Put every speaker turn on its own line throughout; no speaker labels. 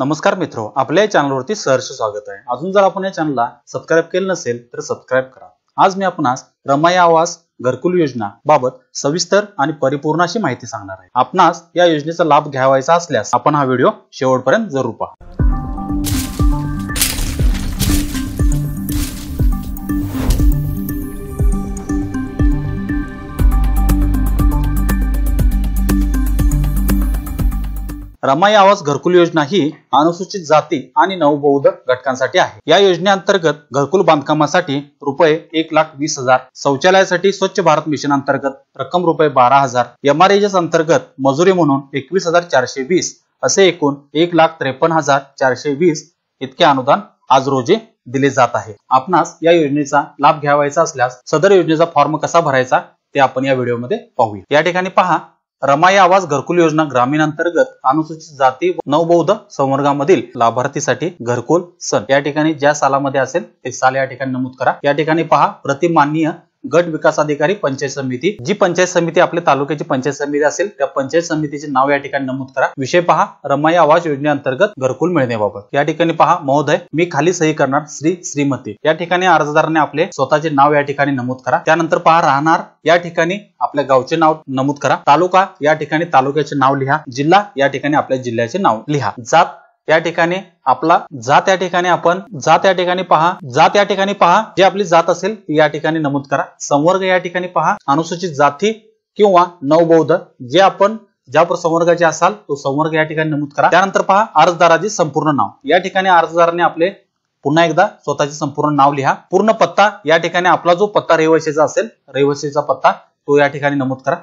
नमस्कार मित्र आपल्या या वरती सहर्ष स्वागत आहे अजून जर आपण या चॅनलला सबस्क्राईब केलं नसेल तर सबस्क्राईब करा आज मी आपणास रमाई आवास घरकुल योजना बाबत सविस्तर आणि परिपूर्ण अशी माहिती सांगणार आहे आपणास या योजनेचा लाभ घ्यावायचा असल्यास आपण हा व्हिडिओ शेवटपर्यंत जरूर पहा रमाई आवास घरकुल योजना ही अनुसूचित जाती आणि नवबौद्ध घटकांसाठी आहे या योजनेअंतर्गत घरकुल बांधकामासाठी रुपये एक लाख वीस हजार शौचालयासाठी स्वच्छ भारत मिशन अंतर्गत रक्कम रुपये बारा हजार अंतर्गत मजुरी म्हणून एकवीस हजार चारशे वीस असे एकूण एक लाख त्रेपन्न हजार चारशे वीस इतके अनुदान आज रोजी दिले जात आहे आपणास या योजनेचा लाभ घ्यावायचा असल्यास सदर योजनेचा फॉर्म कसा भरायचा ते आपण या व्हिडिओमध्ये पाहूया या ठिकाणी पहा रमाई आवाज घरकुल योजना ग्रामीण अंतर्गत अनुसूचित जाती नवबौद्ध संवर्गामधील लाभार्थीसाठी घरकुल सण या ठिकाणी ज्या सालामध्ये असेल ते साल या ठिकाणी नमूद करा या ठिकाणी पहा प्रतिमान्य गट विकास अधिकारी पंचायत समिती जी पंचायत समिती आपल्या तालुक्याची पंचायत समिती असेल त्या पंचायत समितीचे नाव या ठिकाणी नमूद करा विषय पहा रमाई आवास योजनेअंतर्गत घरकुल मिळण्याबाबत या ठिकाणी पहा महोदय मी खाली सही करणार श्री श्रीमती या ठिकाणी अर्जदाराने आपले स्वतःचे नाव या ठिकाणी नमूद करा त्यानंतर पहा राहणार या ठिकाणी आपल्या गावचे नाव नमूद करा तालुका या ठिकाणी तालुक्याचे नाव लिहा जिल्हा या ठिकाणी आपल्या जिल्ह्याचे नाव लिहा जात या ठिकाणी आपला जात या ठिकाणी आपण जात या ठिकाणी पहा जात या ठिकाणी पहा जे आपली जात असेल ती या ठिकाणी नमूद करा संवर्ग या ठिकाणी पहा अनुसूचित जाती किंवा नवबौद्ध जे आपण ज्या संवर्गाचे असाल तो संवर्ग या ठिकाणी नमूद करा त्यानंतर पहा अर्जदाराचे संपूर्ण नाव या ठिकाणी अर्जदाराने आपले पुन्हा एकदा स्वतःचे संपूर्ण नाव लिहा पूर्ण पत्ता या ठिकाणी आपला जो पत्ता रहिवाशीचा असेल रहिवाशीचा पत्ता तो या ठिकाणी नमूद करा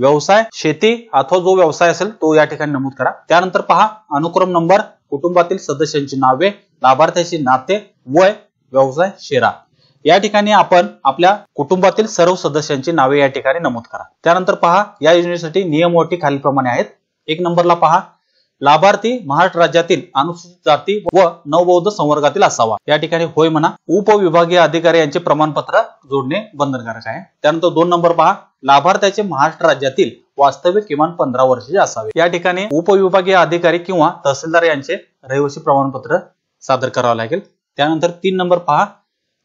व्यवसाय शेती अथवा जो व्यवसाय असेल तो या ठिकाणी नमूद करा त्यानंतर पहा अनुक्रम नंबर कुटुंबातील सदस्यांची नावे लाभार्थ्याची नाते वय व्यवसाय शेरा या ठिकाणी आपण आपल्या कुटुंबातील सर्व सदस्यांची नावे या ठिकाणी नमूद करा त्यानंतर पहा या योजनेसाठी नियम अटी खालीलप्रमाणे आहेत एक नंबरला पहा लाभार्थी महाराष्ट्र राज्यातील अनुसूचित जाती व नवबौद्ध संवर्गातील असावा या ठिकाणी होय म्हणा उपविभागीय अधिकारी यांचे प्रमाणपत्र जोडणे बंधनकारक आहे त्यानंतर दोन नंबर पहा लाभार्थ्याचे महाराष्ट्र राज्यातील वास्तविक किमान पंधरा वर्षाचे असावे या ठिकाणी उपविभागीय अधिकारी किंवा तहसीलदार यांचे रहिवासी प्रमाणपत्र सादर करावे लागेल त्यानंतर तीन नंबर पहा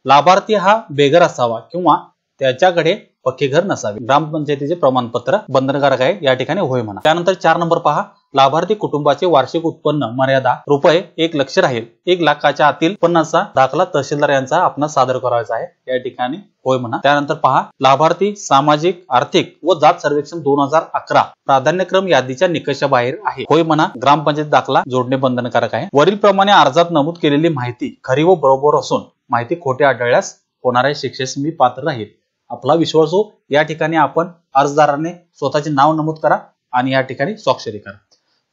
लाभार्थी हा बेघर असावा किंवा त्याच्याकडे पक्के घर नसावे ग्रामपंचायतीचे प्रमाणपत्र बंधनकारक आहे या ठिकाणी होय म्हणा त्यानंतर चार नंबर पहा लाभार्थी कुटुंबाचे वार्षिक उत्पन्न मर्यादा रुपये एक लक्ष राहील एक लाखाच्या आतील उत्पन्नाचा दाखला तहसीलदार यांचा आपण सादर करायचा आहे या ठिकाणी होय म्हणा त्यानंतर पहा लाभार्थी सामाजिक आर्थिक व जात सर्वेक्षण दोन हजार अकरा प्राधान्यक्रम यादीच्या निकषाबाहेर आहे होय म्हणा ग्रामपंचायत दाखला जोडणे बंधनकारक आहे वरील प्रमाणे अर्जात नमूद केलेली माहिती खरी व बरोबर असून माहिती खोटी आढळल्यास होणाऱ्या शिक्षेस मी पात्र राहील आपला विश्वास हो या ठिकाणी आपण अर्जदाराने स्वतःचे नाव नमूद करा आणि या ठिकाणी स्वाक्षरी करा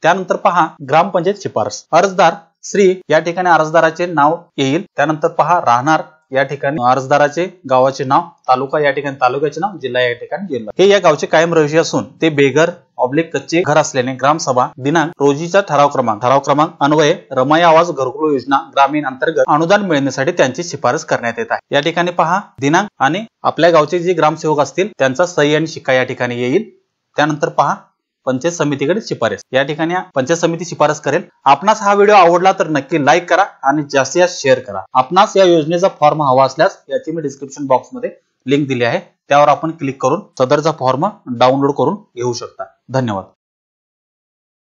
त्यानंतर पहा ग्रामपंचायत शिफारस अर्जदार श्री या ठिकाणी अर्जदाराचे नाव येईल त्यानंतर पहा राहणार या ठिकाणी अर्जदाराचे गावाचे नाव तालुका या ठिकाणी तालुक्याचे नाव जिल्हा या ठिकाणी जिल्हा हे या गावचे कायम रहिवासी असून ते बेघर ऑब्लिक कच्चे घर असल्याने ग्रामसभा दिनांक रोजीचा ठराव क्रमांक ठराव क्रमांक अन्वये रमाई आवाज घरकुल योजना ग्रामीण अंतर्गत अनुदान मिळण्यासाठी त्यांची शिफारस करण्यात येत आहे या ठिकाणी पहा दिनांक आणि आपल्या गावचे जे ग्रामसेवक असतील त्यांचा सही आणि शिक्का या ठिकाणी येईल त्यानंतर पहा पंचायत समितीकडे शिफारस या ठिकाणी पंचायत समिती शिफारस करेल आपणास हा व्हिडिओ आवडला तर नक्की लाईक करा आणि जास्तीत जास्त शेअर करा आपणास या योजनेचा फॉर्म हवा असल्यास याची मी डिस्क्रिप्शन बॉक्समध्ये लिंक दिली आहे त्यावर आपण क्लिक करून सदरचा फॉर्म डाउनलोड करून घेऊ शकता धन्यवाद